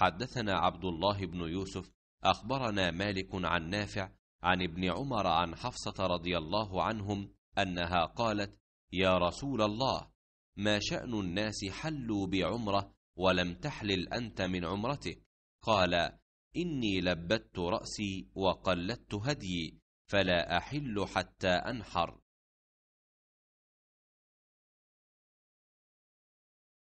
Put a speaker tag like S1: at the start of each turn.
S1: حدثنا عبد الله بن
S2: يوسف اخبرنا مالك عن نافع عن ابن عمر عن حفصه رضي الله عنهم انها قالت يا رسول الله ما شان الناس حلوا بعمره ولم تحلل انت من عمرتك قال اني لبدت راسي وقلدت هديي فلا احل حتى
S1: انحر